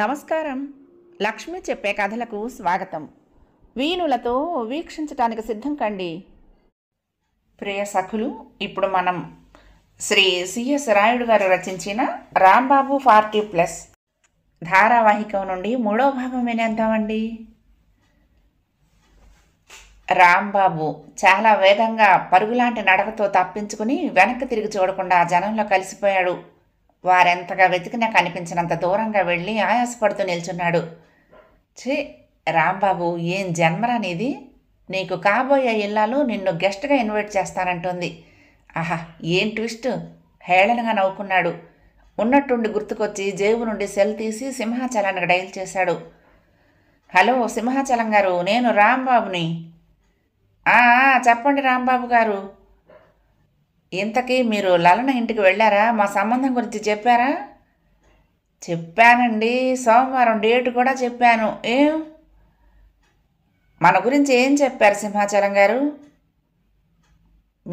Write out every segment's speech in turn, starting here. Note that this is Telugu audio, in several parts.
నమస్కారం లక్ష్మి చెప్పే కథలకు స్వాగతం వీణులతో వీక్షించటానికి సిద్ధం కండి ప్రియ సఖులు ఇప్పుడు మనం శ్రీ సిఎస్ రాయుడు గారు రచించిన రాంబాబు ఫార్టీ ప్లస్ ధారావాహికం నుండి మూడో భాగం వినేద్దామండి రాంబాబు చాలా వేగంగా పరుగులాంటి నడకతో తప్పించుకుని వెనక్కి తిరిగి చూడకుండా జనంలో కలిసిపోయాడు వారెంతగా వెతికినా కనిపించినంత దూరంగా వెళ్ళి ఆయాసపడుతూ నిల్చున్నాడు ఛీ రాంబాబు ఏం జన్మరా నీది నీకు కాబోయే ఇల్లాలు నిన్ను గెస్ట్గా ఇన్వైట్ చేస్తానంటుంది ఆహా ఏం ట్విస్ట్ హేళనగా నవ్వుకున్నాడు ఉన్నట్టుండి గుర్తుకొచ్చి జేబు నుండి సెల్ తీసి సింహాచలానికి డైల్ చేశాడు హలో సింహాచలం గారు నేను రాంబాబుని చెప్పండి రాంబాబు గారు ఇంతకీ మీరు లలన ఇంటికి వెళ్ళారా మా సంబంధం గురించి చెప్పారా చెప్పానండి సోమవారం డేట్ కూడా చెప్పాను ఏం మన గురించి ఏం చెప్పారు సింహాచలం గారు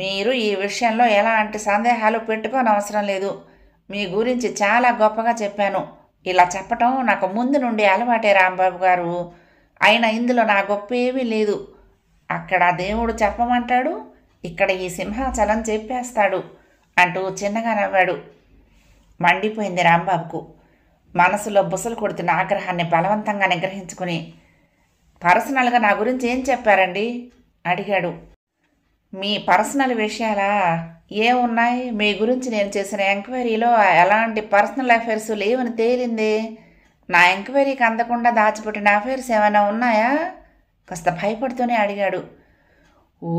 మీరు ఈ విషయంలో ఎలాంటి సందేహాలు పెట్టుకోని అవసరం లేదు మీ గురించి చాలా గొప్పగా చెప్పాను ఇలా చెప్పటం నాకు ముందు నుండి అలవాటే రాంబాబు గారు అయినా ఇందులో నా గొప్ప ఏమీ లేదు అక్కడ దేవుడు చెప్పమంటాడు ఇక్కడ ఈ సింహాచలం చెప్పేస్తాడు అంటూ చిన్నగా నవ్వాడు మండిపోయింది రాంబాబుకు మనసులో బుసలు కొడుతున్న ఆగ్రహాన్ని బలవంతంగా నిగ్రహించుకుని పర్సనల్గా నా గురించి ఏం చెప్పారండి అడిగాడు మీ పర్సనల్ విషయాల ఏమున్నాయి మీ గురించి నేను చేసిన ఎంక్వైరీలో ఎలాంటి పర్సనల్ అఫైర్స్ లేవని తేలింది నా ఎంక్వైరీకి అందకుండా దాచిపెట్టిన అఫైర్స్ ఏమైనా ఉన్నాయా కాస్త భయపడుతూనే అడిగాడు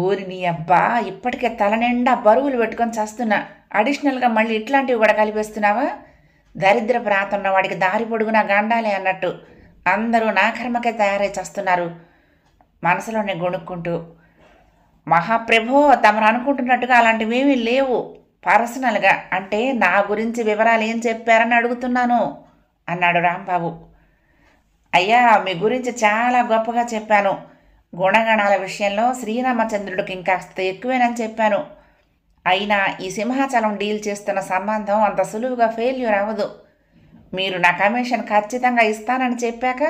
ఓరి నీ అబ్బా ఇప్పటికే తలనిండా బరువులు పెట్టుకొని చస్తున్నా అడిషనల్గా మళ్ళీ ఇట్లాంటివి కూడా కలిపేస్తున్నావా దరిద్ర ప్రాంతంలో వాడికి దారి పొడుగునా గండాలి అన్నట్టు అందరూ నా కర్మకే తయారై చేస్తున్నారు మనసులోనే గొణుక్కుంటూ మహాప్రభో తమరు అనుకుంటున్నట్టుగా అలాంటివేమీ లేవు పర్సనల్గా అంటే నా గురించి వివరాలు ఏం చెప్పారని అడుగుతున్నాను అన్నాడు రాంబాబు అయ్యా మీ గురించి చాలా గొప్పగా చెప్పాను గుణగణాల విషయంలో శ్రీరామచంద్రుడికి ఇంకాస్త ఎక్కువేనని చెప్పాను అయినా ఈ సింహాచలం డీల్ చేస్తున్న సంబంధం అంత సులువుగా ఫెయిల్యూర్ అవ్వదు మీరు నా కమిషన్ ఖచ్చితంగా ఇస్తానని చెప్పాక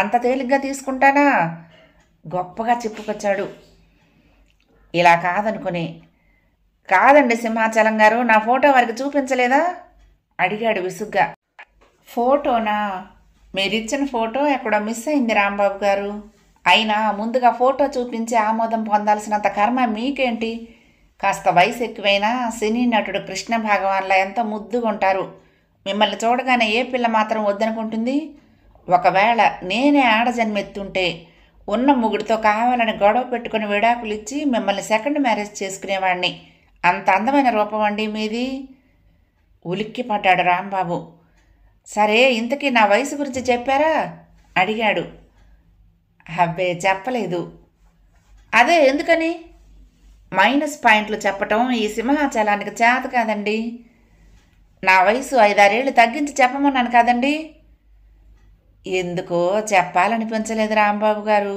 అంత తేలిగ్గా తీసుకుంటానా గొప్పగా చెప్పుకొచ్చాడు ఇలా కాదనుకుని కాదండి సింహాచలం గారు నా ఫోటో వారికి చూపించలేదా అడిగాడు విసుగ్గా ఫోటోనా మీరిచ్చిన ఫోటో ఎక్కడో మిస్ అయింది రాంబాబు గారు అయినా ముందుగా ఫోటో చూపించి ఆమోదం పొందాల్సినంత కర్మ మీకేంటి కాస్త వయసు ఎక్కువైనా సినీ నటుడు కృష్ణ భగవాన్లా ఎంత ముద్దుగా ఉంటారు మిమ్మల్ని చూడగానే ఏ పిల్ల మాత్రం వద్దనుకుంటుంది ఒకవేళ నేనే ఆడజన్మెత్తుంటే ఉన్న ముగుడితో కావాలని గొడవ పెట్టుకుని విడాకులు ఇచ్చి మిమ్మల్ని సెకండ్ మ్యారేజ్ చేసుకునేవాడిని అంత అందమైన రూపం అండి మీది ఉలిక్కి పడ్డాడు రాంబాబు సరే ఇంతకీ నా వయసు గురించి చెప్పారా అడిగాడు అబ్బే చెప్పలేదు అదే ఎందుకని మైనస్ పాయింట్లు చెప్పటం ఈ సింహాచలానికి చేత కాదండి నా వయసు ఐదారేళ్ళు తగ్గించి చెప్పమన్నాను కాదండి ఎందుకో చెప్పాలనిపించలేదు రాంబాబు గారు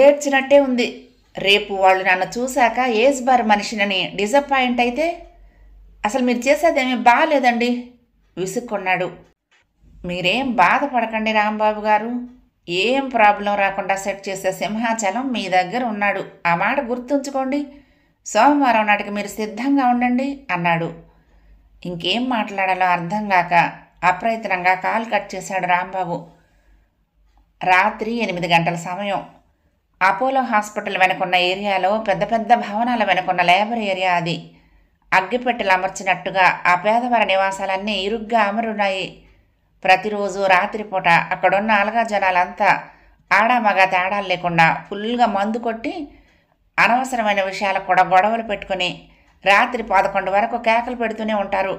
ఏడ్చినట్టే ఉంది రేపు వాళ్ళు నన్ను చూశాక ఏజ్ బార్ మనిషినని డిసప్పాయింట్ అయితే అసలు మీరు చేసేదేమీ బాగాలేదండి విసుక్కున్నాడు మీరేం బాధపడకండి రాంబాబు గారు ఏం ప్రాబ్లం రాకుండా సెట్ చేసే సింహాచలం మీ దగ్గర ఉన్నాడు ఆ మాట గుర్తుంచుకోండి సోమవారం నాటికి మీరు సిద్ధంగా ఉండండి అన్నాడు ఇంకేం మాట్లాడాలో అర్థం కాక అప్రయత్నంగా కాల్ కట్ చేశాడు రాంబాబు రాత్రి ఎనిమిది గంటల సమయం అపోలో హాస్పిటల్ వెనుకున్న ఏరియాలో పెద్ద పెద్ద భవనాల వెనుకున్న లేబర్ ఏరియా అది అగ్గిపెట్టెలు అమర్చినట్టుగా ఆ పేదవారి నివాసాలన్నీ ఇరుగ్గా అమరున్నాయి ప్రతిరోజు రాత్రిపూట అక్కడున్న అలగా జనాలంతా ఆడ మగ తేడాలు లేకుండా ఫుల్గా మందు కొట్టి అనవసరమైన విషయాలకు కూడా గొడవలు పెట్టుకుని రాత్రి పదకొండు వరకు కేకలు పెడుతూనే ఉంటారు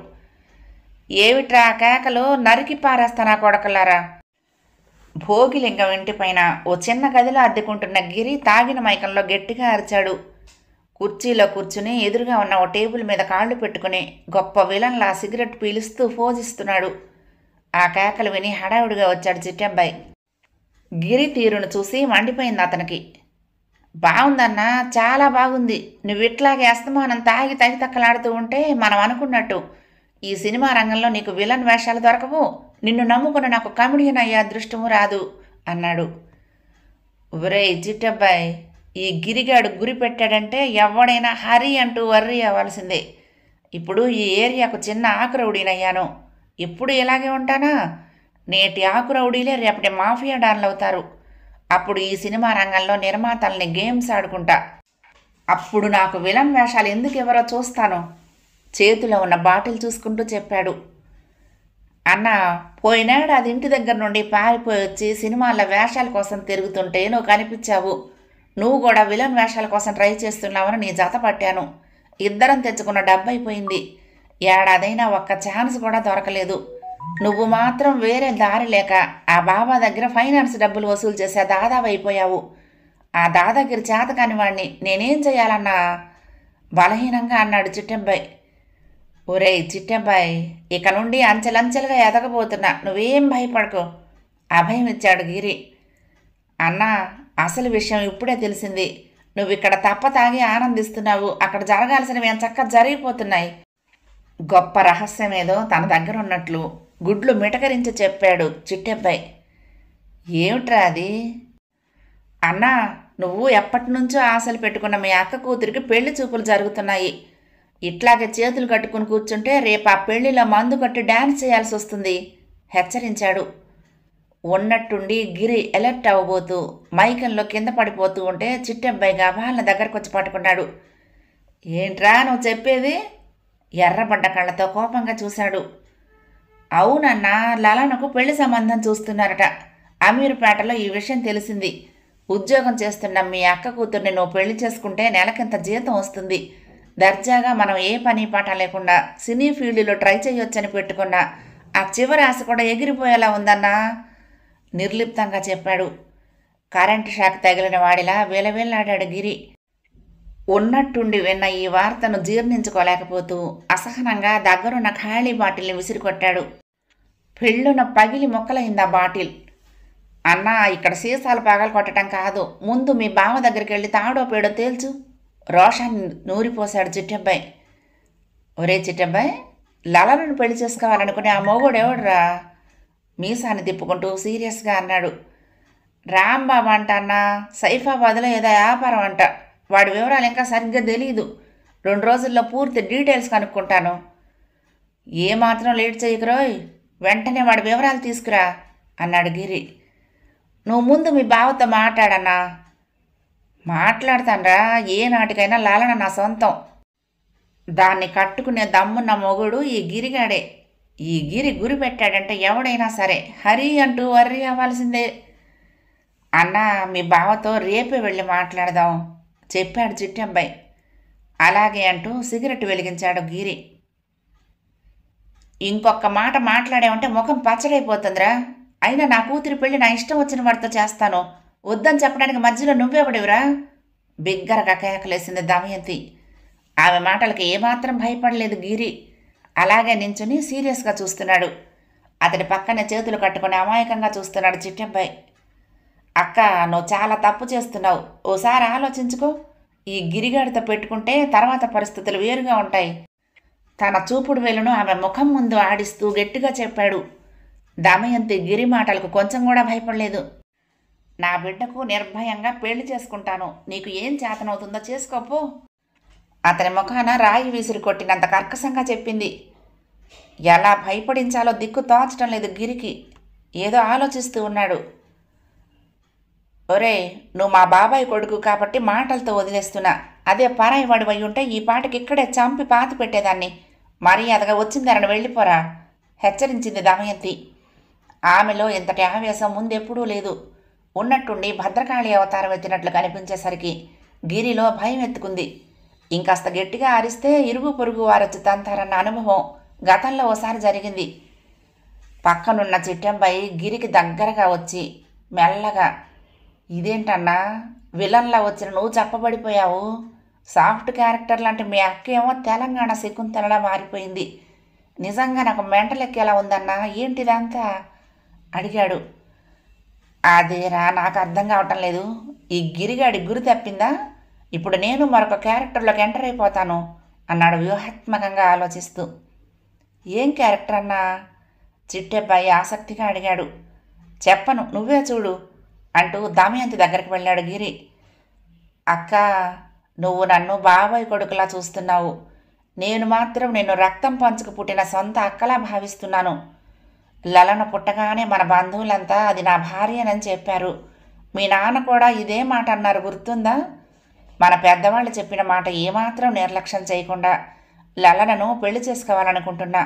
ఏమిట్రా కేకలు నరికి పారేస్తానా కొడకలారా భోగిలింగం ఇంటిపైన ఓ చిన్న గదిలో అద్దెకుంటున్న గిరి తాగిన మైకంలో గట్టిగా అరిచాడు కుర్చీలో కూర్చుని ఎదురుగా ఉన్న ఓ టేబుల్ మీద కాళ్ళు పెట్టుకుని గొప్ప విలన్లా సిగరెట్ పీలుస్తూ ఫోజిస్తున్నాడు ఆ కేకలు విని హడావుడిగా వచ్చాడు చిట్టబ్బాయి గిరి తీరును చూసి మండిపోయింది అతనికి బాగుందన్నా చాలా బాగుంది నువ్వు ఇట్లాగే అస్తమానం తాగి తగి తక్కలాడుతూ ఉంటే మనం అనుకున్నట్టు ఈ సినిమా రంగంలో నీకు విలన్ వేషాలు దొరకవు నిన్ను నమ్ముకున్న నాకు కమిడియన్ అయ్యే అదృష్టము రాదు అన్నాడు ఒరే చిట్టబ్బాయ్ ఈ గిరిగాడు గురి పెట్టాడంటే ఎవడైనా హరి అంటూ వర్రీ అవ్వాల్సిందే ఇప్పుడు ఈ ఏరియాకు చిన్న ఆకురవుడినయ్యాను ఎప్పుడు ఇలాగే ఉంటానా నేటి ఆకు రౌడీలే రేపటి మాఫియా అవుతారు అప్పుడు ఈ సినిమా రంగంలో నిర్మాతల్ని గేమ్స్ ఆడుకుంటా అప్పుడు నాకు విలన్ వేషాలు ఎందుకు ఎవరో చూస్తాను చేతిలో ఉన్న బాటిల్ చూసుకుంటూ చెప్పాడు అన్న పోయినాడు ఇంటి దగ్గర నుండి పారిపోయి వచ్చి సినిమాల వేషాల కోసం తిరుగుతుంటే నువ్వు కనిపించావు నువ్వు కూడా విలన్ వేషాల కోసం ట్రై చేస్తున్నావని నీ జత పట్టాను ఇద్దరం తెచ్చుకున్న డబ్బైపోయింది ఏడాదైనా ఒక్క ఛాన్స్ కూడా దొరకలేదు నువ్వు మాత్రం వేరే దారి లేక ఆ బాబా దగ్గర ఫైనాన్స్ డబ్బులు వసూలు చేసే దాదాపు అయిపోయావు ఆ దాదాగిరి చేత కానివాణ్ణి నేనేం చేయాలన్నా బలహీనంగా అన్నాడు చిట్టెంబాయి ఒరే చిట్టెంబాయి ఇక నుండి అంచెలంచెలుగా ఎదగబోతున్నా నువ్వేం భయపడకు అభయం ఇచ్చాడు గిరి అన్నా అసలు విషయం ఇప్పుడే తెలిసింది నువ్వు ఇక్కడ తప్ప తాగి ఆనందిస్తున్నావు అక్కడ జరగాల్సినవి చక్కగా జరిగిపోతున్నాయి గొప్ప రహస్యం ఏదో తన దగ్గర ఉన్నట్లు గుడ్లు మిటకరించి చెప్పాడు చిట్టెబ్బాయి ఏమిట్రా అది అన్నా నువ్వు ఎప్పటి నుంచో ఆశలు పెట్టుకున్న మీ అక్క కూతురికి పెళ్లి చూపులు జరుగుతున్నాయి ఇట్లాగే చేతులు కట్టుకుని కూర్చుంటే రేపు ఆ పెళ్లిలో మందు కట్టి డ్యాన్స్ చేయాల్సి వస్తుంది హెచ్చరించాడు ఉన్నట్టుండి గిరి ఎలర్ట్ అవ్వబోతూ మైకంలో కింద పడిపోతూ ఉంటే చిట్టబ్బాయిగా వాళ్ళ దగ్గరకు వచ్చి పట్టుకున్నాడు ఏంట్రా నువ్వు చెప్పేది ఎర్రబడ్డ కళ్ళతో కోపంగా చూశాడు అవునన్నా లలానకు పెళ్లి సంబంధం చూస్తున్నారట అమీర్పేటలో ఈ విషయం తెలిసింది ఉద్యోగం చేస్తున్న మీ అక్క కూతుర్ని నువ్వు పెళ్లి చేసుకుంటే నెలకింత జీతం వస్తుంది దర్జాగా మనం ఏ పని పాట లేకుండా సినీ ఫీల్డ్లో ట్రై చేయొచ్చని పెట్టుకున్న ఆ చివరి ఆశ కూడా ఎగిరిపోయేలా ఉందన్నా నిర్లిప్తంగా చెప్పాడు కరెంటు షాక్ తగిలిన వాడిలా వేలవేలాడాడు గిరి ఉన్నట్టుండి విన్న ఈ వార్తను జీర్ణించుకోలేకపోతూ అసహనంగా దగ్గరున్న ఖాళీ బాటిల్ని విసిరికొట్టాడు పెళ్ళున పగిలి ఆ బాటిల్ అన్నా ఇక్కడ సీసాలు పగలు కొట్టడం కాదు ముందు మీ బావ దగ్గరికి వెళ్ళి తాడో పేడో తేల్చు రోషన్ నూరిపోశాడు చిట్టబ్బాయి ఒరే చిట్టబ్బాయి లలలను పెళ్లి చేసుకోవాలనుకునే ఆ మొగుడు ఎవడురా మీసాన్ని తిప్పుకుంటూ సీరియస్గా అన్నాడు రాంబాబు అంట అన్నా సైఫాబాద్లో ఏదో వ్యాపారం అంట వాడి వివరాలు ఇంకా సరిగ్గా తెలియదు రెండు రోజుల్లో పూర్తి డీటెయిల్స్ కనుక్కుంటాను ఏమాత్రం లేట్ చేయకురోయ్ వెంటనే వాడి వివరాలు తీసుకురా అన్నాడు గిరి నువ్వు ముందు మీ బావతో మాట్లాడన్నా మాట్లాడతానరా ఏ నాటికైనా లాలన నా సొంతం దాన్ని కట్టుకునే దమ్మున్న మొగుడు ఈ గిరిగాడే ఈ గిరి గురి పెట్టాడంటే ఎవడైనా సరే హరి అంటూ వర్రీ అవ్వాల్సిందే అన్నా మీ బావతో రేపే వెళ్ళి మాట్లాడదాం చెప్పాడు చిట్టి అబ్బాయి అలాగే అంటూ సిగరెట్ వెలిగించాడు గిరి ఇంకొక మాట మాట్లాడేమంటే ముఖం పచ్చడైపోతుందిరా అయినా నా కూతురి పెళ్లి నా ఇష్టం వచ్చిన వాడితో చేస్తాను వద్దని చెప్పడానికి మధ్యలో నువ్వెవడివిరా బిగ్గరగా కేకలేసింది దమయంతి ఆమె మాటలకు ఏమాత్రం భయపడలేదు గిరి అలాగే నించుని సీరియస్గా చూస్తున్నాడు అతడి పక్కనే చేతులు కట్టుకుని అమాయకంగా చూస్తున్నాడు చిట్టబ్బాయి అక్క నువ్వు చాలా తప్పు చేస్తున్నావు ఓసారి ఆలోచించుకో ఈ గిరిగాడిత పెట్టుకుంటే తర్వాత పరిస్థితులు వేరుగా ఉంటాయి తన చూపుడు వేలును ఆమె ముఖం ముందు ఆడిస్తూ గట్టిగా చెప్పాడు దమయంతి గిరి మాటలకు కొంచెం కూడా భయపడలేదు నా బిడ్డకు నిర్భయంగా పెళ్లి చేసుకుంటాను నీకు ఏం చేతనవుతుందో చేసుకోపో అతని ముఖాన రాయి విసిరి కొట్టినంత కర్కశంగా చెప్పింది ఎలా భయపడించాలో దిక్కు తోచటం లేదు గిరికి ఏదో ఆలోచిస్తూ ఉన్నాడు ఒరే నువ్వు మా బాబాయ్ కొడుకు కాబట్టి మాటలతో వదిలేస్తున్నా అదే పరాయి వాడివై ఉంటే ఈ పాటకి ఇక్కడే చంపి పాతి పెట్టేదాన్ని మర్యాదగా వచ్చిందరని వెళ్ళిపోరా హెచ్చరించింది దమయంతి ఆమెలో ఇంతటి ఆవేశం ముందెప్పుడూ లేదు ఉన్నట్టుండి భద్రకాళి అవతారం ఎత్తినట్లు కనిపించేసరికి గిరిలో భయం ఎత్తుకుంది ఇంకాస్త గట్టిగా ఆరిస్తే ఇరుగు పొరుగు వారొచ్చి తంతారన్న అనుభవం గతంలో ఓసారి జరిగింది పక్కనున్న చిట్టంపై గిరికి దగ్గరగా వచ్చి మెల్లగా ఇదేంటన్నా విలన్లా వచ్చిన నువ్వు చెప్పబడిపోయావు సాఫ్ట్ క్యారెక్టర్ లాంటి మీ అక్క ఏమో తెలంగాణ శకుంతలలా మారిపోయింది నిజంగా నాకు మెంటలెక్కేలా ఉందన్నా ఏంటిదంతా అడిగాడు అదేరా నాకు అర్థం కావటం లేదు ఈ గిరిగాడి గురి తప్పిందా ఇప్పుడు నేను మరొక క్యారెక్టర్లోకి ఎంటర్ అయిపోతాను అన్నాడు వ్యూహాత్మకంగా ఆలోచిస్తూ ఏం క్యారెక్టర్ అన్నా చిట్టెబ్బాయి ఆసక్తిగా అడిగాడు చెప్పను నువ్వే చూడు అంటూ దమయంతి దగ్గరికి వెళ్ళాడు గిరి అక్క నువ్వు నన్ను బాబాయ్ కొడుకులా చూస్తున్నావు నేను మాత్రం నేను రక్తం పంచుకు పుట్టిన సొంత అక్కలా భావిస్తున్నాను లలన పుట్టగానే మన బంధువులంతా అది నా భార్య అని చెప్పారు మీ నాన్న కూడా ఇదే మాట అన్నారు గుర్తుందా మన పెద్దవాళ్ళు చెప్పిన మాట ఏమాత్రం నిర్లక్ష్యం చేయకుండా లలనను పెళ్లి చేసుకోవాలనుకుంటున్నా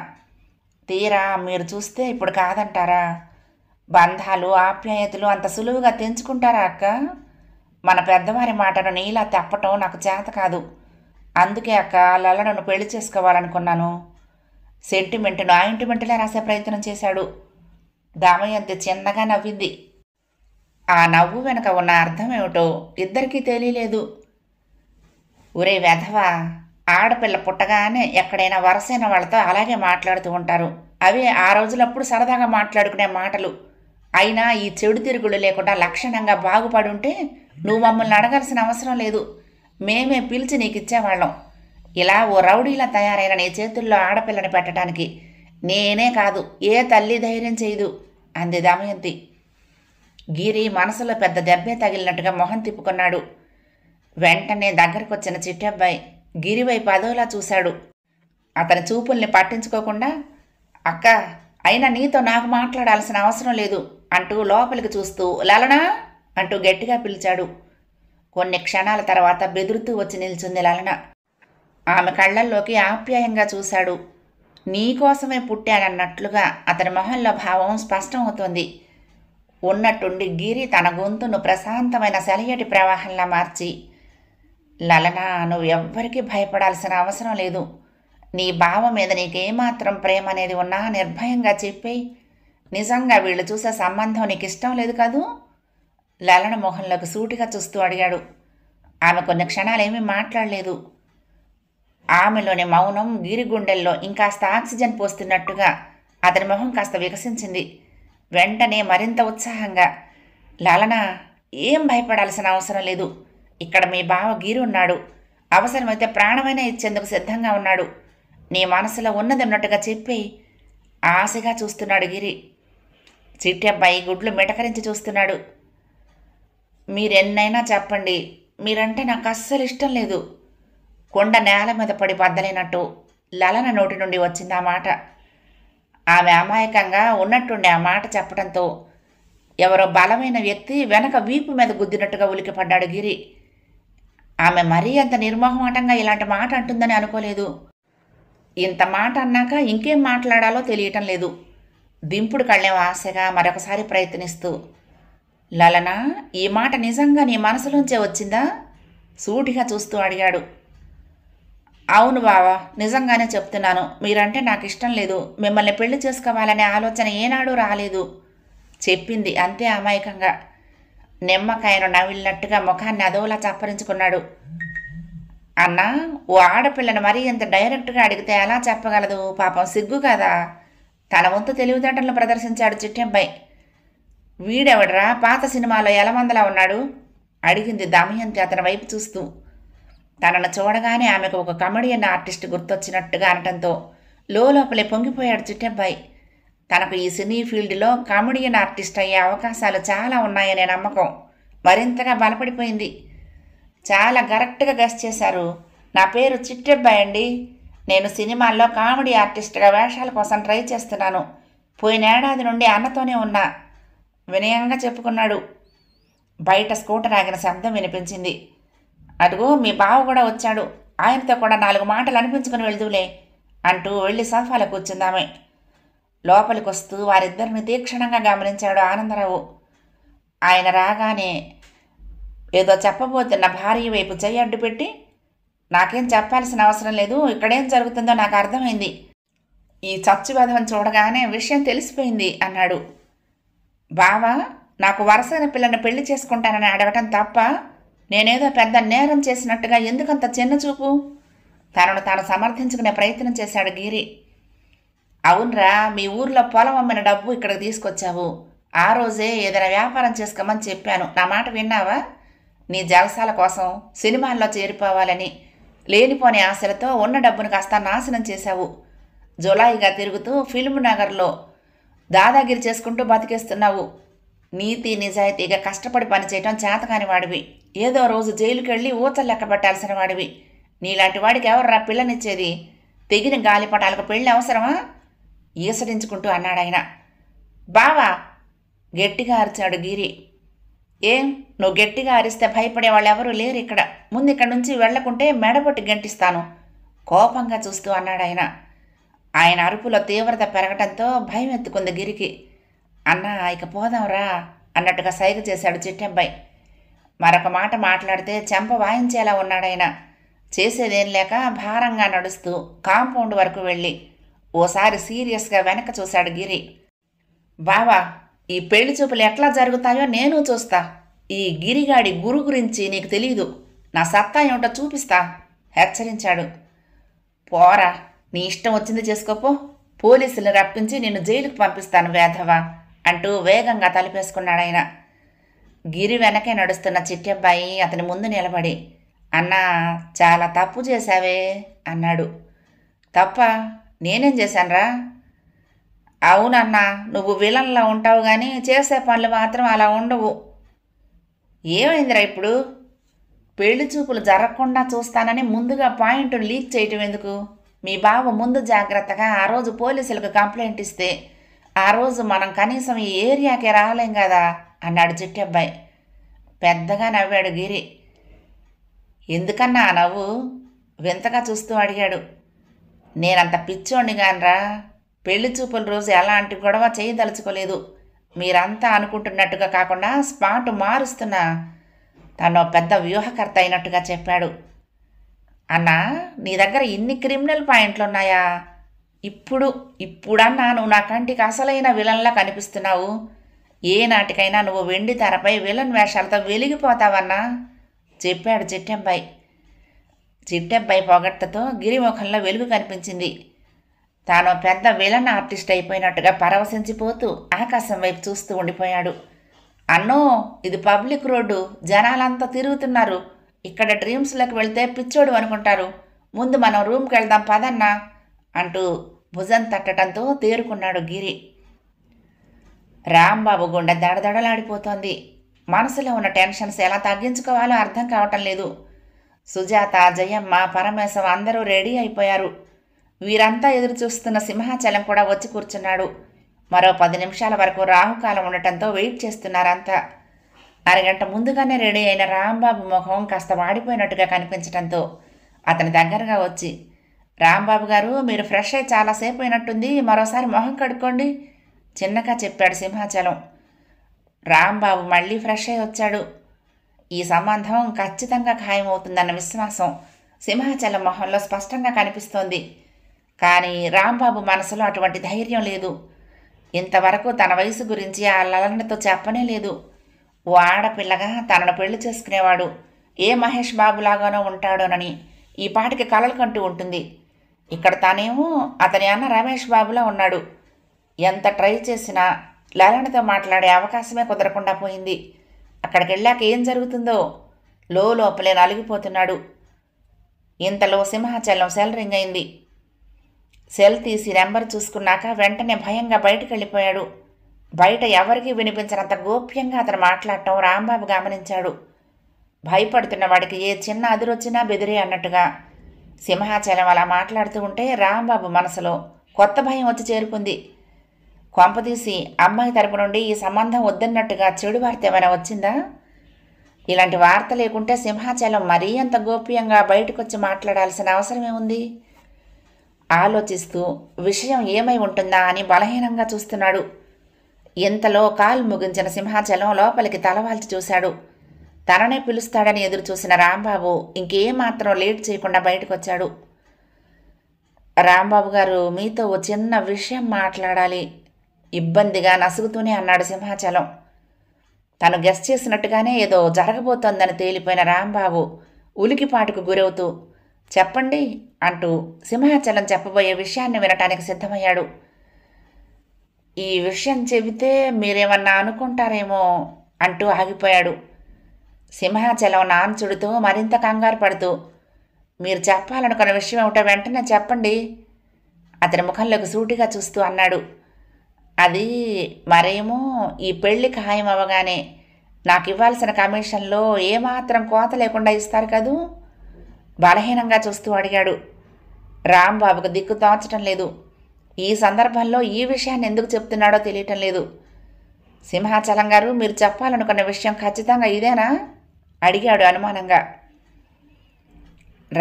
తీరా మీరు చూస్తే ఇప్పుడు కాదంటారా బంధాలు ఆప్యాయతలు అంత సులువుగా తెంచుకుంటారా అక్క మన పెద్దవారి మాటను నీలా తెప్పటం నాకు చేత కాదు అందుకే అక్క లల్లడను పెళ్లి చేసుకోవాలనుకున్నాను సెంటిమెంట్ను ఆయింటిమెంట్లా రాసే ప్రయత్నం చేశాడు దామయంతి చిన్నగా నవ్వింది ఆ నవ్వు వెనక ఉన్న అర్థం ఏమిటో ఇద్దరికీ తెలియలేదు ఒరే వెధవా ఆడపిల్ల పుట్టగానే ఎక్కడైనా వరసైన వాళ్ళతో అలాగే మాట్లాడుతూ ఉంటారు అవి ఆ రోజులప్పుడు సరదాగా మాట్లాడుకునే మాటలు అయినా ఈ చెడు తిరుగులు లేకుండా లక్షణంగా బాగుపడుంటే నువ్వు మమ్మల్ని అడగాల్సిన అవసరం లేదు మేమే పిలిచి నీకు ఇచ్చేవాళ్ళం ఇలా ఓ రౌడీలా తయారైన నీ చేతుల్లో ఆడపిల్లని పెట్టడానికి నేనే కాదు ఏ తల్లి ధైర్యం చేయదు అంది దమయంతి గిరి మనసులో పెద్ద దెబ్బే తగిలినట్టుగా మొహం తిప్పుకున్నాడు వెంటనే దగ్గరకొచ్చిన చిట్టబ్బాయి గిరివైపు అదోలా చూశాడు అతని చూపుల్ని పట్టించుకోకుండా అక్క అయినా నీతో నాకు మాట్లాడాల్సిన అవసరం లేదు అంటూ లోపలికి చూస్తూ లలనా అంటూ గట్టిగా పిలిచాడు కొన్ని క్షణాల తర్వాత బెదురుతూ వచ్చి నిల్చుంది లలన ఆమె కళ్ళల్లోకి ఆప్యాయంగా చూశాడు నీకోసమే పుట్టానన్నట్లుగా అతని మొహంలో భావం స్పష్టం అవుతుంది ఉన్నట్టుండి గిరి తన గొంతును ప్రశాంతమైన సెలయటి ప్రవాహంలా మార్చి లలనా నువ్వు ఎవ్వరికీ భయపడాల్సిన అవసరం లేదు నీ భావం మీద నీకేమాత్రం ప్రేమ అనేది ఉన్నా నిర్భయంగా చెప్పేయి నిజంగా వీళ్ళు చూసే సంబంధం నీకు ఇష్టం లేదు కదూ లలన మొహంలోకి సూటిగా చూస్తూ అడిగాడు ఆమె కొన్ని క్షణాలేమీ మాట్లాడలేదు ఆమెలోని మౌనం గిరిగుండెల్లో ఇంకాస్త ఆక్సిజన్ పోస్తున్నట్టుగా అతని మొహం కాస్త వికసించింది వెంటనే మరింత ఉత్సాహంగా లలన ఏం భయపడాల్సిన అవసరం లేదు ఇక్కడ మీ బావ గీరు ఉన్నాడు అవసరమైతే ప్రాణమైనా ఇచ్చేందుకు సిద్ధంగా ఉన్నాడు నీ మనసులో ఉన్నది ఉన్నట్టుగా చెప్పి ఆశగా చూస్తున్నాడు గిరి చిట్టి అబ్బాయి గుడ్లు మిటకరించి చూస్తున్నాడు మీరెన్నైనా చెప్పండి మీరంటే నాకు అస్సలు ఇష్టం లేదు కొండ నేల మీద పడి బద్దలైనట్టు లలన నోటి నుండి వచ్చింది ఆ మాట ఆమె అమాయకంగా ఉన్నట్టుండి ఆ మాట చెప్పడంతో ఎవరో బలమైన వ్యక్తి వెనక వీపు మీద గుద్దినట్టుగా ఉలికిపడ్డాడు గిరి ఆమె మరీ అంత నిర్మోహమాటంగా ఇలాంటి మాట అంటుందని అనుకోలేదు ఇంత మాట అన్నాక ఇంకేం మాట్లాడాలో తెలియటం లేదు దింపుడు కళ్ళెం ఆశగా మరొకసారి ప్రయత్నిస్తూ లలన ఈ మాట నిజంగా నీ మనసులోంచే వచ్చిందా సూటిగా చూస్తూ అడిగాడు అవును బావా నిజంగానే చెప్తున్నాను మీరంటే నాకు ఇష్టం లేదు మిమ్మల్ని పెళ్లి చేసుకోవాలనే ఆలోచన ఏనాడు రాలేదు చెప్పింది అంతే అమాయకంగా నిమ్మకాయను నవిలినట్టుగా ముఖాన్ని అదోలా చప్పరించుకున్నాడు అన్నా ఓ ఆడపిల్లను మరీ ఇంత డైరెక్ట్గా అడిగితే ఎలా చెప్పగలదు పాపం సిగ్గు కదా తన వంతు తెలివితేటలను ప్రదర్శించాడు చిట్టెంపై వీడెవడరా పాత సినిమాలో ఎలమందలా ఉన్నాడు అడిగింది దమయంతి అతని వైపు చూస్తూ తనను చూడగానే ఆమెకు ఒక కమెడియన్ ఆర్టిస్ట్ గుర్తొచ్చినట్టుగా అనటంతో లోపలే పొంగిపోయాడు చిట్టెంపై తనకు ఈ సినీ ఫీల్డ్లో కామెడియన్ ఆర్టిస్ట్ అయ్యే అవకాశాలు చాలా ఉన్నాయనే నమ్మకం మరింతగా బలపడిపోయింది చాలా కరెక్ట్గా గస్ట్ చేశారు నా పేరు చిట్టబ్బాయి అండి నేను సినిమాల్లో కామెడీ ఆర్టిస్ట్గా వేషాల కోసం ట్రై చేస్తున్నాను పోయినేడాది నుండి అన్నతోనే ఉన్నా వినయంగా చెప్పుకున్నాడు బయట స్కూటర్ ఆగిన శబ్దం వినిపించింది అడుగు మీ బావ కూడా వచ్చాడు ఆయనతో కూడా నాలుగు మాటలు అనిపించుకుని వెళ్దువులే అంటూ వెళ్ళి సోఫాలో కూర్చుందామే లోపలికి వస్తూ వారిద్దరిని తీక్షణంగా గమనించాడు ఆనందరావు ఆయన రాగానే ఏదో చెప్పబోతున్న భార్య వైపు చెయ్యి అడ్డుపెట్టి నాకేం చెప్పాల్సిన అవసరం లేదు ఇక్కడేం జరుగుతుందో నాకు అర్థమైంది ఈ చచ్చు విధవం చూడగానే విషయం తెలిసిపోయింది అన్నాడు బావా నాకు వరసైన పిల్లని పెళ్లి చేసుకుంటానని అడగటం తప్ప నేనేదో పెద్ద నేరం చేసినట్టుగా ఎందుకంత చిన్న చూపు తనను తాను సమర్థించుకునే ప్రయత్నం చేశాడు గిరి అవునరా మీ ఊర్లో పొలం అమ్మిన డబ్బు ఇక్కడికి తీసుకొచ్చావు ఆ రోజే ఏదైనా వ్యాపారం చేసుకోమని చెప్పాను నా మాట విన్నావా నీ జలసాల కోసం సినిమాల్లో చేరిపోవాలని లేనిపోని ఆశలతో ఉన్న డబ్బును కాస్త నాశనం చేశావు జులాయిగా తిరుగుతూ ఫిల్మ్ నగర్లో దాదాగిరి చేసుకుంటూ బతికేస్తున్నావు నీతి నిజాయితీగా కష్టపడి పనిచేయటం చేతకాని వాడివి ఏదో రోజు జైలుకి వెళ్ళి ఊచలు లెక్క పెట్టాల్సిన వాడివి నీలాంటి వాడికి ఎవర్రా పిల్లనిచ్చేది తెగిన గాలిపటాలకు పెళ్ళి అవసరమా ఈసడించుకుంటూ అన్నాడాయన బావా గట్టిగా అరిచాడు గిరి ఏం నువ్వు గట్టిగా అరిస్తే భయపడే ఎవరూ లేరు ఇక్కడ ముందు ఇక్కడ నుంచి వెళ్లకుంటే మెడబొట్టి గంటిస్తాను కోపంగా చూస్తూ అన్నాడాయన ఆయన అరుపులో తీవ్రత పెరగటంతో భయం ఎత్తుకుంది గిరికి అన్నా ఇక పోదాంరా అన్నట్టుగా సైగ చేశాడు చిట్టెంపై మరొక మాట మాట్లాడితే చెంప వాయించేలా ఉన్నాడాయన చేసేదేం లేక భారంగా నడుస్తూ కాంపౌండ్ వరకు వెళ్ళి ఓసారి సీరియస్గా వెనక చూశాడు గిరి బావా ఈ పెళ్లి చూపులు ఎట్లా జరుగుతాయో నేను చూస్తా ఈ గిరిగాడి గురు గురించి నీకు తెలీదు నా సత్తా ఏమిటో చూపిస్తా హెచ్చరించాడు పోరా నీ ఇష్టం వచ్చింది చేసుకోపో పోలీసులు రప్పించి నేను జైలుకు పంపిస్తాను వేధవా అంటూ వేగంగా తలిపేసుకున్నాడాయన గిరి వెనకే నడుస్తున్న చిట్టబ్బాయి అతని ముందు నిలబడి అన్నా చాలా తప్పు చేశావే అన్నాడు తప్ప నేనేం చేశానరా అవునన్నా నువ్వు విలన్లా ఉంటావు కానీ చేసే పనులు మాత్రం అలా ఉండవు ఏమైందిరా ఇప్పుడు పెళ్లి చూపులు జరగకుండా చూస్తానని ముందుగా పాయింట్ను లీక్ చేయటం ఎందుకు మీ బావ ముందు జాగ్రత్తగా ఆ రోజు పోలీసులకు కంప్లైంట్ ఇస్తే ఆ రోజు మనం కనీసం ఈ ఏరియాకే రాలేం కదా అన్నాడు చిట్టబ్బాయి అబ్బాయి పెద్దగా నవ్వాడు గిరి ఎందుకన్నా ఆ నవ్వు వింతగా చూస్తూ అడిగాడు నేనంత పిచ్చోడిని కానరా పెళ్లి చూపుల రోజు ఎలాంటి గొడవ చేయదలుచుకోలేదు మీరంతా అనుకుంటున్నట్టుగా కాకుండా స్పాట్ మారుస్తున్నా తను పెద్ద వ్యూహకర్త అయినట్టుగా చెప్పాడు అన్నా నీ దగ్గర ఇన్ని క్రిమినల్ పాయింట్లు ఉన్నాయా ఇప్పుడు ఇప్పుడన్నా నువ్వు నా కంటికి అసలైన విలన్లా కనిపిస్తున్నావు ఏ నాటికైనా నువ్వు వెండి తెరపై విలన్ వేషాలతో వెలిగిపోతావన్నా చెప్పాడు చిట్టెంపై చిట్టెంపై పొగట్టతో గిరిముఖంలో వెలుగు కనిపించింది తాను పెద్ద విలన్ ఆర్టిస్ట్ అయిపోయినట్టుగా పరవశించిపోతూ ఆకాశం వైపు చూస్తూ ఉండిపోయాడు అన్నో ఇది పబ్లిక్ రోడ్డు జనాలంతా తిరుగుతున్నారు ఇక్కడ డ్రీమ్స్లోకి వెళ్తే పిచ్చోడు అనుకుంటారు ముందు మనం రూమ్కి వెళ్దాం పదన్నా అంటూ భుజం తట్టడంతో తేరుకున్నాడు గిరి రాంబాబు గుండె దడదడలాడిపోతోంది మనసులో ఉన్న టెన్షన్స్ ఎలా తగ్గించుకోవాలో అర్థం కావటం లేదు సుజాత జయమ్మ పరమేశం అందరూ రెడీ అయిపోయారు వీరంతా ఎదురు చూస్తున్న సింహాచలం కూడా వచ్చి కూర్చున్నాడు మరో పది నిమిషాల వరకు రాహుకాలం ఉండటంతో వెయిట్ చేస్తున్నారంతా అరగంట ముందుగానే రెడీ అయిన రాంబాబు ముఖం కాస్త వాడిపోయినట్టుగా కనిపించడంతో అతని దగ్గరగా వచ్చి రాంబాబు గారు మీరు ఫ్రెష్ అయి చాలాసేపు అయినట్టుంది మరోసారి మొహం కడుక్కోండి చిన్నగా చెప్పాడు సింహాచలం రాంబాబు మళ్ళీ ఫ్రెష్ అయి వచ్చాడు ఈ సంబంధం ఖచ్చితంగా ఖాయమవుతుందన్న విశ్వాసం సింహాచలం మొహంలో స్పష్టంగా కనిపిస్తోంది కానీ రాంబాబు మనసులో అటువంటి ధైర్యం లేదు ఇంతవరకు తన వయసు గురించి ఆ లలనతో చెప్పనే లేదు ఓ ఆడపిల్లగా తనను పెళ్లి చేసుకునేవాడు ఏ మహేష్ బాబులాగానో ఉంటాడోనని ఈ పాటికి కలలు కంటూ ఉంటుంది ఇక్కడ తానేమో అతని అన్న రమేష్ బాబులా ఉన్నాడు ఎంత ట్రై చేసినా లలనతో మాట్లాడే అవకాశమే కుదరకుండా పోయింది అక్కడికి వెళ్ళాక ఏం జరుగుతుందో లోపలే నలిగిపోతున్నాడు ఇంతలో సింహాచలం సెలరింగ్ అయింది సెల్ తీసి నెంబర్ చూసుకున్నాక వెంటనే భయంగా బయటకు వెళ్ళిపోయాడు బయట ఎవరికీ వినిపించినంత గోప్యంగా అతను మాట్లాడటం రాంబాబు గమనించాడు భయపడుతున్న వాడికి ఏ చిన్న అదిరొచ్చినా బెదిరే అన్నట్టుగా సింహాచలం అలా మాట్లాడుతూ ఉంటే రాంబాబు మనసులో కొత్త భయం వచ్చి చేరుకుంది కొంపదీసి అమ్మాయి తరపు నుండి ఈ సంబంధం వద్దన్నట్టుగా చెడు వార్త ఏమైనా వచ్చిందా ఇలాంటి వార్త లేకుంటే సింహాచలం మరీ అంత గోప్యంగా బయటకొచ్చి మాట్లాడాల్సిన అవసరం ఏముంది ఆలోచిస్తూ విషయం ఏమై ఉంటుందా అని బలహీనంగా చూస్తున్నాడు ఇంతలో కాల్ ముగించిన సింహాచలం లోపలికి తలవాల్చి చూశాడు తననే పిలుస్తాడని ఎదురుచూసిన రాంబాబు ఇంకేమాత్రం లేట్ చేయకుండా బయటకొచ్చాడు రాంబాబు గారు మీతో ఓ చిన్న విషయం మాట్లాడాలి ఇబ్బందిగా నసుగుతూనే అన్నాడు సింహాచలం తను గెస్ట్ చేసినట్టుగానే ఏదో జరగబోతోందని తేలిపోయిన రాంబాబు ఉలికిపాటుకు గురవుతూ చెప్పండి అంటూ సింహాచలం చెప్పబోయే విషయాన్ని వినటానికి సిద్ధమయ్యాడు ఈ విషయం చెబితే మీరేమన్నా అనుకుంటారేమో అంటూ ఆగిపోయాడు సింహాచలం నాన్సుడుతూ మరింత కంగారు పడుతూ మీరు చెప్పాలనుకున్న విషయం ఏమిటో వెంటనే చెప్పండి అతని ముఖంలోకి సూటిగా చూస్తూ అన్నాడు అది మరేమో ఈ పెళ్లి ఖాయం అవ్వగానే నాకు ఇవ్వాల్సిన కమిషన్లో ఏమాత్రం కోత లేకుండా ఇస్తారు కదూ బలహీనంగా చూస్తూ అడిగాడు రాంబాబుకు దిక్కు తోచటం లేదు ఈ సందర్భంలో ఈ విషయాన్ని ఎందుకు చెప్తున్నాడో తెలియటం లేదు సింహాచలం గారు మీరు చెప్పాలనుకున్న విషయం ఖచ్చితంగా ఇదేనా అడిగాడు అనుమానంగా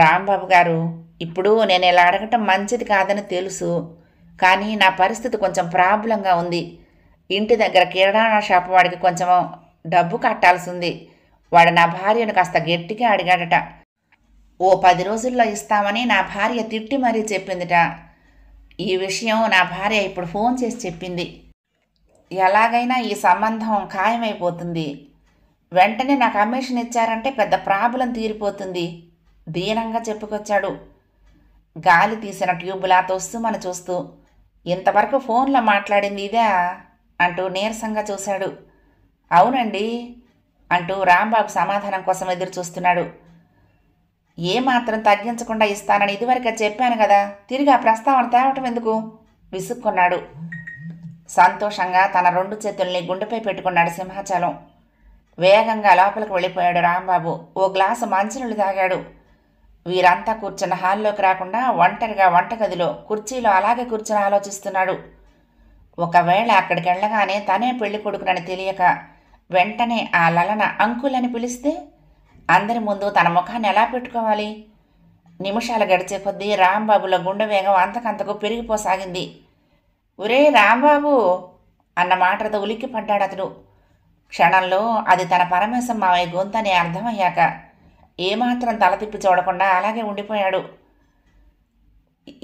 రాంబాబు గారు ఇప్పుడు నేను ఇలా అడగటం మంచిది కాదని తెలుసు కానీ నా పరిస్థితి కొంచెం ప్రాబ్లంగా ఉంది ఇంటి దగ్గర కిరాణా షాపు వాడికి కొంచెం డబ్బు కట్టాల్సి ఉంది వాడు నా భార్యను కాస్త గట్టిగా అడిగాడట ఓ పది రోజుల్లో ఇస్తామని నా భార్య తిట్టి మరీ చెప్పిందిట ఈ విషయం నా భార్య ఇప్పుడు ఫోన్ చేసి చెప్పింది ఎలాగైనా ఈ సంబంధం ఖాయమైపోతుంది వెంటనే నా కమిషన్ ఇచ్చారంటే పెద్ద ప్రాబ్లం తీరిపోతుంది దీనంగా చెప్పుకొచ్చాడు గాలి తీసిన ట్యూబులా తొస్తుమని చూస్తూ ఇంతవరకు ఫోన్లో మాట్లాడింది ఇదా అంటూ నీరసంగా చూశాడు అవునండి అంటూ రాంబాబు సమాధానం కోసం ఎదురు చూస్తున్నాడు ఏమాత్రం తగ్గించకుండా ఇస్తానని ఇదివరకే చెప్పాను కదా తిరిగి ఆ ప్రస్తావన తేవటం ఎందుకు విసుక్కున్నాడు సంతోషంగా తన రెండు చేతుల్ని గుండెపై పెట్టుకున్నాడు సింహాచలం వేగంగా లోపలికి వెళ్ళిపోయాడు రాంబాబు ఓ గ్లాసు మంచినీళ్ళు తాగాడు వీరంతా కూర్చున్న హాల్లోకి రాకుండా ఒంటరిగా వంటగదిలో కుర్చీలో అలాగే కూర్చుని ఆలోచిస్తున్నాడు ఒకవేళ అక్కడికి వెళ్ళగానే తనే పెళ్లి కొడుకునని తెలియక వెంటనే ఆ లలన అంకులని పిలిస్తే అందరి ముందు తన ముఖాన్ని ఎలా పెట్టుకోవాలి నిమిషాలు గడిచే కొద్దీ రాంబాబుల గుండె వేగం అంతకంతకు పెరిగిపోసాగింది ఒరే రాంబాబు అన్న మాటతో ఉలిక్కిపడ్డాడు అతడు క్షణంలో అది తన పరమేశం మావయ్య గొంతని అర్థమయ్యాక ఏమాత్రం తల తిప్పి చూడకుండా అలాగే ఉండిపోయాడు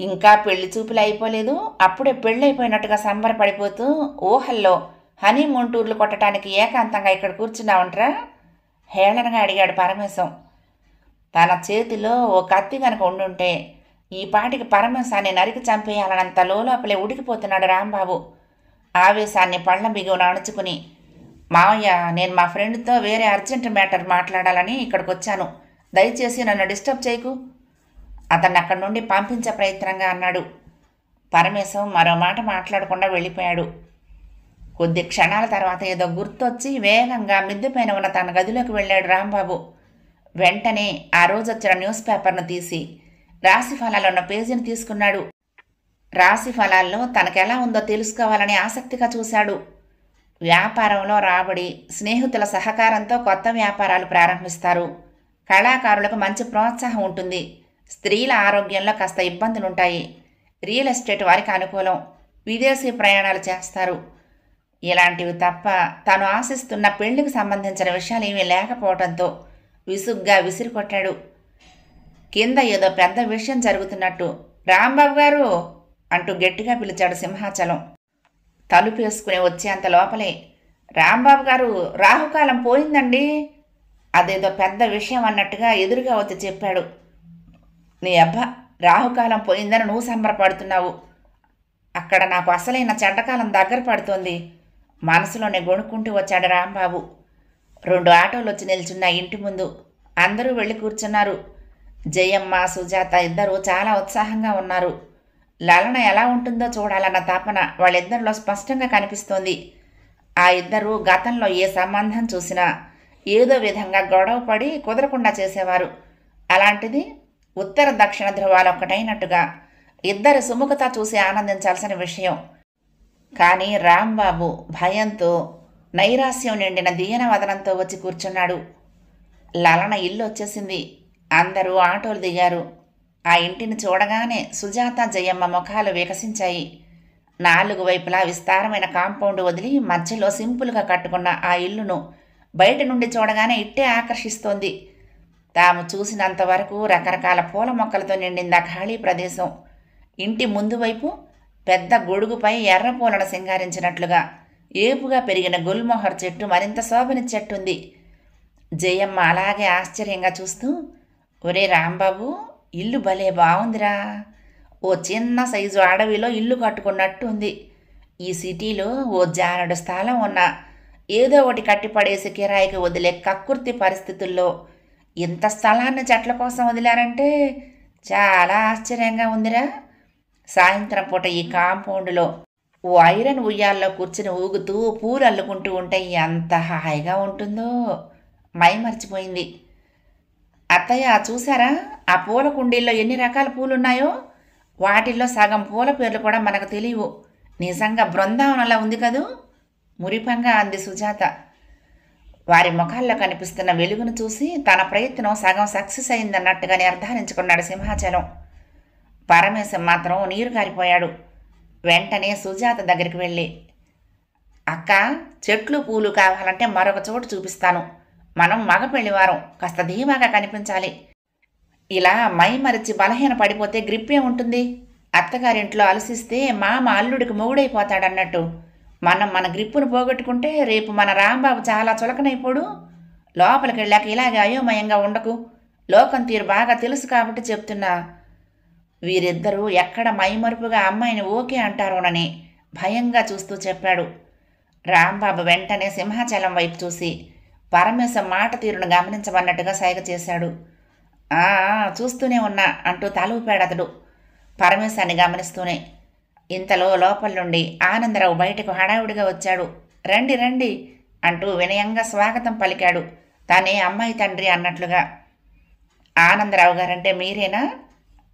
ఇంకా పెళ్లి చూపులు అయిపోలేదు అప్పుడే పెళ్ళైపోయినట్టుగా సంబరపడిపోతూ ఊహల్లో హనీమూన్ టూర్లు కొట్టడానికి ఏకాంతంగా ఇక్కడ కూర్చున్నావుంట్రా హేళనగా అడిగాడు పరమేశం తన చేతిలో ఓ కత్తి కనుక ఉండుంటే ఈ పాటికి పరమేశాన్ని నరికి చంపేయాలనంత లోపలే ఉడికిపోతున్నాడు రాంబాబు ఆవేశాన్ని పళ్ళ బిగువ అణుచుకుని మావయ్య నేను మా ఫ్రెండ్తో వేరే అర్జెంట్ మ్యాటర్ మాట్లాడాలని ఇక్కడికి వచ్చాను దయచేసి నన్ను డిస్టర్బ్ చేయకు అతన్ని అక్కడి నుండి పంపించే ప్రయత్నంగా అన్నాడు పరమేశం మరో మాట మాట్లాడకుండా వెళ్ళిపోయాడు కొద్ది క్షణాల తర్వాత ఏదో గుర్తొచ్చి వేగంగా మిద్దెపైన ఉన్న తన గదిలోకి వెళ్ళాడు రాంబాబు వెంటనే ఆ రోజొచ్చిన న్యూస్ పేపర్ను తీసి రాశి ఫలాల్లో ఉన్న పేజీని తీసుకున్నాడు రాశి ఫలాల్లో తనకెలా ఉందో తెలుసుకోవాలని ఆసక్తిగా చూశాడు వ్యాపారంలో రాబడి స్నేహితుల సహకారంతో కొత్త వ్యాపారాలు ప్రారంభిస్తారు కళాకారులకు మంచి ప్రోత్సాహం ఉంటుంది స్త్రీల ఆరోగ్యంలో కాస్త ఇబ్బందులుంటాయి రియల్ ఎస్టేట్ వారికి అనుకూలం విదేశీ ప్రయాణాలు చేస్తారు ఇలాంటివి తప్ప తాను ఆశిస్తున్న పెళ్లికి సంబంధించిన విషయాలు ఏమీ లేకపోవడంతో విసుగ్గా విసిరికొట్టాడు కింద ఏదో పెద్ద విషయం జరుగుతున్నట్టు రాంబాబు గారు అంటూ గట్టిగా పిలిచాడు సింహాచలం వేసుకుని వచ్చేంత లోపలే రాంబాబు గారు రాహుకాలం పోయిందండి అదేదో పెద్ద విషయం అన్నట్టుగా ఎదురుగా వచ్చి చెప్పాడు నీ అబ్బ రాహుకాలం పోయిందని నువ్వు సంబరపడుతున్నావు అక్కడ నాకు అసలైన చెడ్డకాలం దగ్గర పడుతోంది మనసులోనే గొణుక్కుంటూ వచ్చాడు రాంబాబు రెండు ఆటోలు వచ్చి నిల్చున్న ఇంటి ముందు అందరూ వెళ్ళి కూర్చున్నారు జయమ్మ సుజాత ఇద్దరూ చాలా ఉత్సాహంగా ఉన్నారు లలన ఎలా ఉంటుందో చూడాలన్న తాపన వాళ్ళిద్దరిలో స్పష్టంగా కనిపిస్తోంది ఆ ఇద్దరూ గతంలో ఏ సంబంధం చూసినా ఏదో విధంగా గొడవ పడి కుదరకుండా చేసేవారు అలాంటిది ఉత్తర దక్షిణ ఒకటైనట్టుగా ఇద్దరు సుముఖత చూసి ఆనందించాల్సిన విషయం కానీ రాంబాబు భయంతో నైరాస్యం నిండిన దీనవదనంతో వచ్చి కూర్చున్నాడు లలన ఇల్లు వచ్చేసింది అందరూ ఆటోలు దిగారు ఆ ఇంటిని చూడగానే సుజాత జయమ్మ ముఖాలు వికసించాయి నాలుగు వైపులా విస్తారమైన కాంపౌండ్ వదిలి మధ్యలో సింపుల్గా కట్టుకున్న ఆ ఇల్లును బయట నుండి చూడగానే ఇట్టే ఆకర్షిస్తోంది తాము చూసినంతవరకు రకరకాల పూల మొక్కలతో నిండింది ఆ ఖాళీ ప్రదేశం ఇంటి ముందు వైపు పెద్ద గొడుగుపై ఎర్రపూలను సింగారించినట్లుగా ఏపుగా పెరిగిన గుల్మోహర్ చెట్టు మరింత శోభని ఉంది జయమ్మ అలాగే ఆశ్చర్యంగా చూస్తూ ఒరే రాంబాబు ఇల్లు భలే బాగుందిరా ఓ చిన్న సైజు అడవిలో ఇల్లు కట్టుకున్నట్టు ఉంది ఈ సిటీలో ఓ జానడు స్థలం ఉన్న ఏదో ఒకటి కట్టిపడేసి కిరాయికి వదిలే కక్కుర్తి పరిస్థితుల్లో ఇంత స్థలాన్ని చెట్ల కోసం వదిలారంటే చాలా ఆశ్చర్యంగా ఉందిరా సాయంత్రం పూట ఈ కాంపౌండ్లో ఓ ఐరన్ ఉయ్యాల్లో కూర్చుని ఊగుతూ పూలు అల్లుకుంటూ ఉంటే ఎంత హాయిగా ఉంటుందో మైమర్చిపోయింది అత్తయ్య చూసారా ఆ పూల కుండీల్లో ఎన్ని రకాల పూలున్నాయో వాటిల్లో సగం పూల పేర్లు కూడా మనకు తెలియవు నిజంగా బృందావనలా ఉంది కదూ మురిపంగా అంది సుజాత వారి ముఖాల్లో కనిపిస్తున్న వెలుగును చూసి తన ప్రయత్నం సగం సక్సెస్ అయిందన్నట్టుగా నిర్ధారించుకున్నాడు సింహాచలం పరమేశం మాత్రం నీరు కారిపోయాడు వెంటనే సుజాత దగ్గరికి వెళ్ళి అక్క చెట్లు పూలు కావాలంటే మరొక చోటు చూపిస్తాను మనం మగ పెళ్లివారం కాస్త ధీమాగా కనిపించాలి ఇలా మైమరిచి బలహీన పడిపోతే గ్రిప్పే ఉంటుంది అత్తగారింట్లో అలసిస్తే మామ అల్లుడికి మొగుడైపోతాడన్నట్టు మనం మన గ్రిప్పును పోగొట్టుకుంటే రేపు మన రాంబాబు చాలా చులకనైపోడు లోపలికి వెళ్ళాక ఇలాగే అయోమయంగా ఉండకు లోకం తీరు బాగా తెలుసు కాబట్టి చెప్తున్నా వీరిద్దరూ ఎక్కడ మైమరుపుగా అమ్మాయిని ఓకే అంటారోనని భయంగా చూస్తూ చెప్పాడు రాంబాబు వెంటనే సింహాచలం వైపు చూసి పరమేశం మాట తీరును గమనించమన్నట్టుగా సైగ చేశాడు ఆ చూస్తూనే ఉన్నా అంటూ తలూపాడతడు పరమేశాన్ని గమనిస్తూనే ఇంతలో లోపల నుండి ఆనందరావు బయటకు హడావుడిగా వచ్చాడు రండి రండి అంటూ వినయంగా స్వాగతం పలికాడు తానే అమ్మాయి తండ్రి అన్నట్లుగా ఆనందరావు గారంటే మీరేనా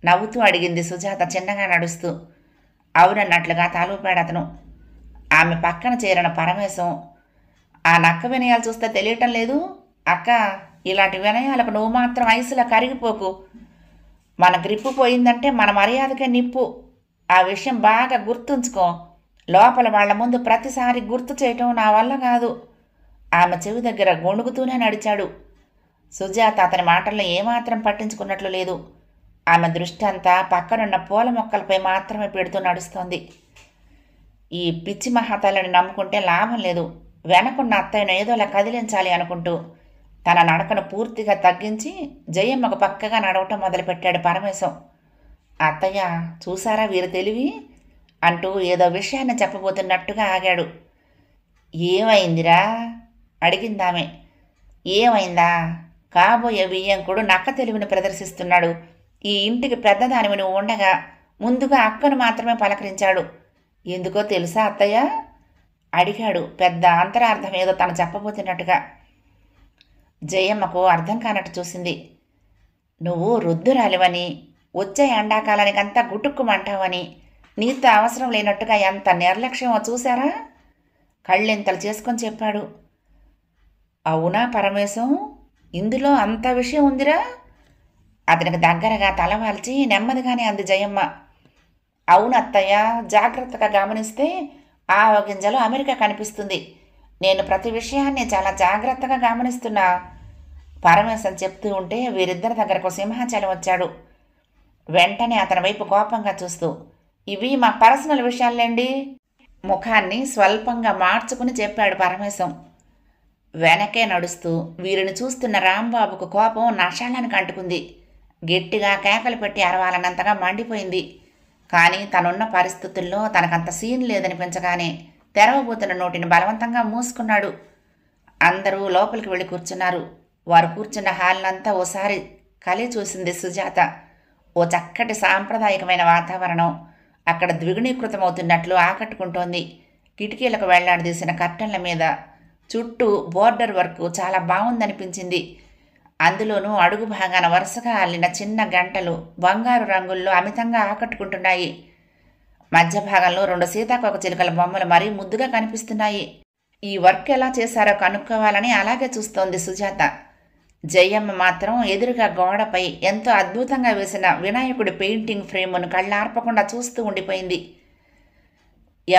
నవ్వుతూ అడిగింది సుజాత చిన్నగా నడుస్తూ అవునన్నట్లుగా అతను ఆమె పక్కన చేరిన పరమేశం ఆ నక్క వినయాలు చూస్తే తెలియటం లేదు అక్క ఇలాంటి వినయాలకు నువ్వు మాత్రం ఐసులా కరిగిపోకు మన గ్రిప్పు పోయిందంటే మన మర్యాదకే నిప్పు ఆ విషయం బాగా గుర్తుంచుకో లోపల వాళ్ల ముందు ప్రతిసారి గుర్తు చేయటం నా వల్ల కాదు ఆమె చెవి దగ్గర గొణుగుతూనే నడిచాడు సుజాత అతని మాటల్లో ఏమాత్రం పట్టించుకున్నట్లు లేదు ఆమె దృష్టి అంతా పక్కనున్న పూల మొక్కలపై మాత్రమే పెడుతూ నడుస్తోంది ఈ పిచ్చి మహాతల్లిని నమ్ముకుంటే లాభం లేదు వెనకున్న అత్తయ్యను ఏదోలా కదిలించాలి అనుకుంటూ తన నడకను పూర్తిగా తగ్గించి జయమ్మకు పక్కగా నడవటం మొదలుపెట్టాడు పరమేశం అత్తయ్య చూసారా వీరు తెలివి అంటూ ఏదో విషయాన్ని చెప్పబోతున్నట్టుగా ఆగాడు ఏమైందిరా అడిగిందామె ఏమైందా కాబోయే బియ్యంకుడు నక్క తెలివిని ప్రదర్శిస్తున్నాడు ఈ ఇంటికి పెద్దదానివి నువ్వు ఉండగా ముందుగా అక్కను మాత్రమే పలకరించాడు ఎందుకో తెలుసా అత్తయ్య అడిగాడు పెద్ద అంతరార్థం ఏదో తను చెప్పబోతున్నట్టుగా జయమ్మకు అర్థం కానట్టు చూసింది నువ్వు రుద్దురాలివని వచ్చే ఎండాకాలానికంతా గుటుక్కుమంటావని నీతో అవసరం లేనట్టుగా ఎంత నిర్లక్ష్యమో చూశారా కళ్ళెంతలు చేసుకొని చెప్పాడు అవునా పరమేశం ఇందులో అంత విషయం ఉందిరా అతనికి దగ్గరగా తలవాల్చి నెమ్మదిగానే అంది జయమ్మ అవునత్తయ్య జాగ్రత్తగా గమనిస్తే ఆ గింజలు అమెరికా కనిపిస్తుంది నేను ప్రతి విషయాన్ని చాలా జాగ్రత్తగా గమనిస్తున్నా పరమేశ్వరం చెప్తూ ఉంటే వీరిద్దరి దగ్గరకు సింహాచలం వచ్చాడు వెంటనే అతని వైపు కోపంగా చూస్తూ ఇవి మా పర్సనల్ విషయాలేండి ముఖాన్ని స్వల్పంగా మార్చుకుని చెప్పాడు పరమేశం వెనకే నడుస్తూ వీరిని చూస్తున్న రాంబాబుకు కోపం నషాలానికి అంటుకుంది గట్టిగా కేకలు పెట్టి అరవాలన్నంతగా మండిపోయింది కానీ తనున్న పరిస్థితుల్లో తనకంత సీన్ లేదనిపించగానే తెరవబోతున్న నోటిని బలవంతంగా మూసుకున్నాడు అందరూ లోపలికి వెళ్ళి కూర్చున్నారు వారు కూర్చున్న హాల్నంతా ఓసారి కలి చూసింది సుజాత ఓ చక్కటి సాంప్రదాయకమైన వాతావరణం అక్కడ ద్విగుణీకృతమవుతున్నట్లు ఆకట్టుకుంటోంది కిటికీలకు వేళ్లాడదీసిన కర్టన్ల మీద చుట్టూ బోర్డర్ వర్క్ చాలా బాగుందనిపించింది అందులోనూ అడుగు భాగాన వరుసగా అల్లిన చిన్న గంటలు బంగారు రంగుల్లో అమితంగా ఆకట్టుకుంటున్నాయి మధ్య భాగంలో రెండు సీతాకోక చిలుకల బొమ్మలు మరీ ముద్దుగా కనిపిస్తున్నాయి ఈ వర్క్ ఎలా చేశారో కనుక్కోవాలని అలాగే చూస్తోంది సుజాత జయమ్మ మాత్రం ఎదురుగా గోడపై ఎంతో అద్భుతంగా వేసిన వినాయకుడి పెయింటింగ్ ఫ్రేమును కళ్ళార్పకుండా చూస్తూ ఉండిపోయింది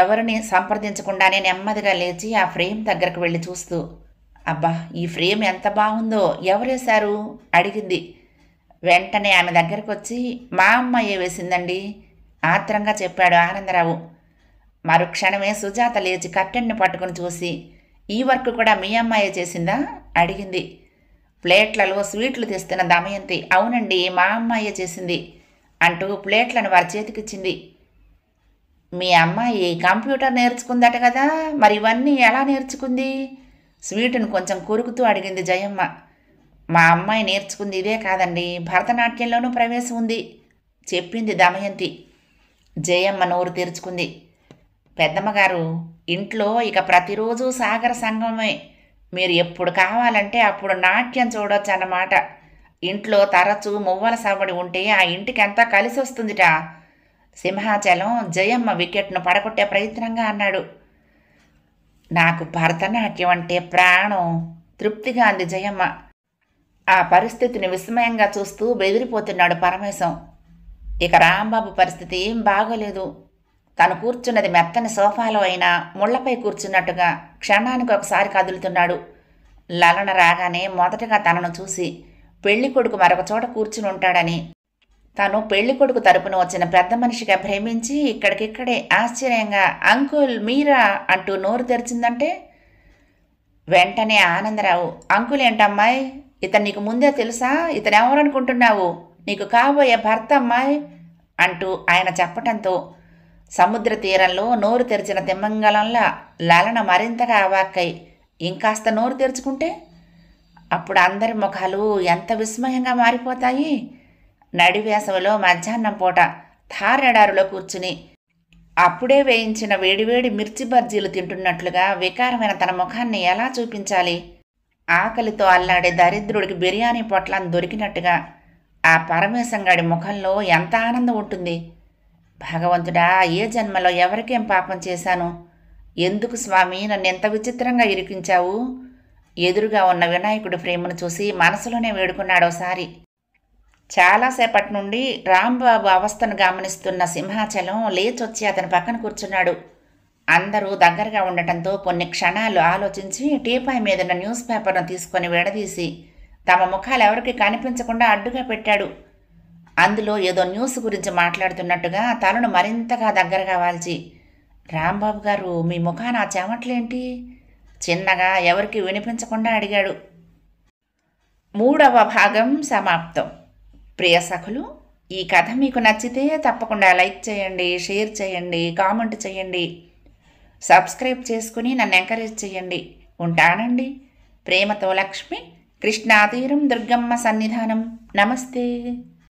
ఎవరిని సంప్రదించకుండానే నెమ్మదిగా లేచి ఆ ఫ్రేమ్ దగ్గరకు వెళ్ళి చూస్తూ అబ్బా ఈ ఫ్రేమ్ ఎంత బాగుందో ఎవరేశారు అడిగింది వెంటనే ఆమె దగ్గరకు వచ్చి మా అమ్మాయే వేసిందండి ఆత్రంగా చెప్పాడు ఆనందరావు మరుక్షణమే సుజాత లేచి కట్టెన్ను పట్టుకుని చూసి ఈ వర్క్ కూడా మీ అమ్మాయే చేసిందా అడిగింది ప్లేట్లలో స్వీట్లు తెస్తున్న దమయంతి అవునండి మా అమ్మాయే చేసింది అంటూ ప్లేట్లను వారి చేతికిచ్చింది మీ అమ్మాయి కంప్యూటర్ నేర్చుకుందట కదా మరి ఇవన్నీ ఎలా నేర్చుకుంది స్వీటును కొంచెం కొరుకుతూ అడిగింది జయమ్మ మా అమ్మాయి నేర్చుకుంది ఇదే కాదండి భరతనాట్యంలోనూ ప్రవేశం ఉంది చెప్పింది దమయంతి జయమ్మ నోరు తెరుచుకుంది పెద్దమ్మగారు ఇంట్లో ఇక ప్రతిరోజు సాగర సంగమే మీరు ఎప్పుడు కావాలంటే అప్పుడు నాట్యం చూడొచ్చు అన్నమాట ఇంట్లో తరచు మువ్వల సవ్వడి ఉంటే ఆ ఇంటికి అంతా కలిసి వస్తుందిట సింహాచలం జయమ్మ వికెట్ను పడగొట్టే ప్రయత్నంగా అన్నాడు నాకు భరతనాట్యం అంటే ప్రాణం తృప్తిగా అంది జయమ్మ ఆ పరిస్థితిని విస్మయంగా చూస్తూ బెదిరిపోతున్నాడు పరమేశం ఇక రాంబాబు పరిస్థితి ఏం బాగోలేదు తను కూర్చున్నది మెత్తని సోఫాలో అయినా ముళ్లపై కూర్చున్నట్టుగా క్షణానికి ఒకసారి కదులుతున్నాడు లలన రాగానే మొదటగా తనను చూసి పెళ్లి కొడుకు మరొక చోట కూర్చుని ఉంటాడని తను పెళ్లి కొడుకు తరపున వచ్చిన పెద్ద మనిషిగా ప్రేమించి ఇక్కడికిక్కడే ఆశ్చర్యంగా అంకుల్ మీరా అంటూ నోరు తెరిచిందంటే వెంటనే ఆనందరావు అంకుల్ ఏంటమ్మాయి ఇతను నీకు ముందే తెలుసా ఇతను ఎవరనుకుంటున్నావు నీకు కాబోయే భర్త అమ్మాయి అంటూ ఆయన చెప్పటంతో సముద్ర తీరంలో నోరు తెరిచిన తిమ్మంగళంలా లలన మరింతగా అవాక్కై ఇంకాస్త నోరు తెరుచుకుంటే అప్పుడు అందరి ముఖాలు ఎంత విస్మయంగా మారిపోతాయి నడివేసవలో మధ్యాహ్నం పూట థారెడారులో కూర్చుని అప్పుడే వేయించిన వేడివేడి మిర్చి బజ్జీలు తింటున్నట్లుగా వికారమైన తన ముఖాన్ని ఎలా చూపించాలి ఆకలితో అల్లాడే దరిద్రుడికి బిర్యానీ పొట్లం దొరికినట్టుగా ఆ పరమేశంగాడి ముఖంలో ఎంత ఆనందం ఉంటుంది భగవంతుడా ఏ జన్మలో ఎవరికేం పాపం చేశాను ఎందుకు స్వామి నన్ను ఎంత విచిత్రంగా ఇరికించావు ఎదురుగా ఉన్న వినాయకుడి ప్రేమను చూసి మనసులోనే వేడుకున్నాడోసారి చాలాసేపటి నుండి రాంబాబు అవస్థను గమనిస్తున్న సింహాచలం లేచొచ్చి అతని పక్కన కూర్చున్నాడు అందరూ దగ్గరగా ఉండటంతో కొన్ని క్షణాలు ఆలోచించి టీపాయ్ మీదన న్యూస్ పేపర్ను తీసుకొని విడదీసి తమ ముఖాలు ఎవరికి కనిపించకుండా అడ్డుగా పెట్టాడు అందులో ఏదో న్యూస్ గురించి మాట్లాడుతున్నట్టుగా తలను మరింతగా దగ్గరగా వాల్చి రాంబాబు గారు మీ ముఖాన చెమట్లేంటి చిన్నగా ఎవరికి వినిపించకుండా అడిగాడు మూడవ భాగం సమాప్తం ప్రియ సఖులు ఈ కథ మీకు నచ్చితే తప్పకుండా లైక్ చేయండి షేర్ చేయండి కామెంట్ చేయండి సబ్స్క్రైబ్ చేసుకుని నన్ను ఎంకరేజ్ చేయండి ఉంటానండి ప్రేమతో లక్ష్మి కృష్ణాతీరం దుర్గమ్మ సన్నిధానం నమస్తే